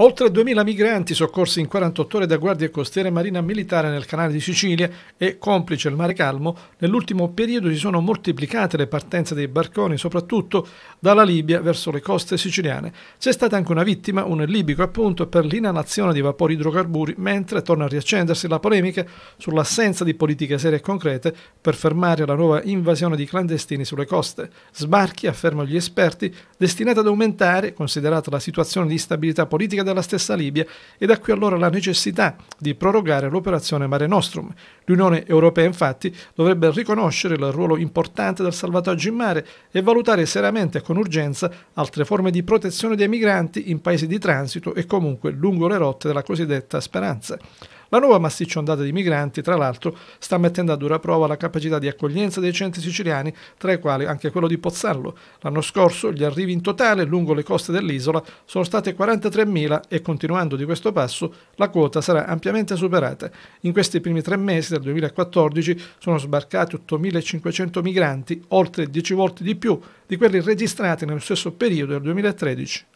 Oltre 2.000 migranti soccorsi in 48 ore da Guardia Costiera e Marina Militare nel canale di Sicilia e, complice il mare calmo, nell'ultimo periodo si sono moltiplicate le partenze dei barconi, soprattutto dalla Libia verso le coste siciliane. C'è stata anche una vittima, un libico appunto, per l'inalazione di vapori idrocarburi, mentre torna a riaccendersi la polemica sull'assenza di politiche serie e concrete per fermare la nuova invasione di clandestini sulle coste. Sbarchi, affermano gli esperti, destinati ad aumentare, considerata la situazione di instabilità politica dalla stessa Libia e da qui allora la necessità di prorogare l'operazione Mare Nostrum. L'Unione Europea infatti dovrebbe riconoscere il ruolo importante del salvataggio in mare e valutare seriamente e con urgenza altre forme di protezione dei migranti in paesi di transito e comunque lungo le rotte della cosiddetta speranza. La nuova massiccia ondata di migranti, tra l'altro, sta mettendo a dura prova la capacità di accoglienza dei centri siciliani, tra i quali anche quello di Pozzallo. L'anno scorso gli arrivi in totale lungo le coste dell'isola sono stati 43.000 e continuando di questo passo la quota sarà ampiamente superata. In questi primi tre mesi del 2014 sono sbarcati 8.500 migranti, oltre 10 volte di più di quelli registrati nello stesso periodo del 2013.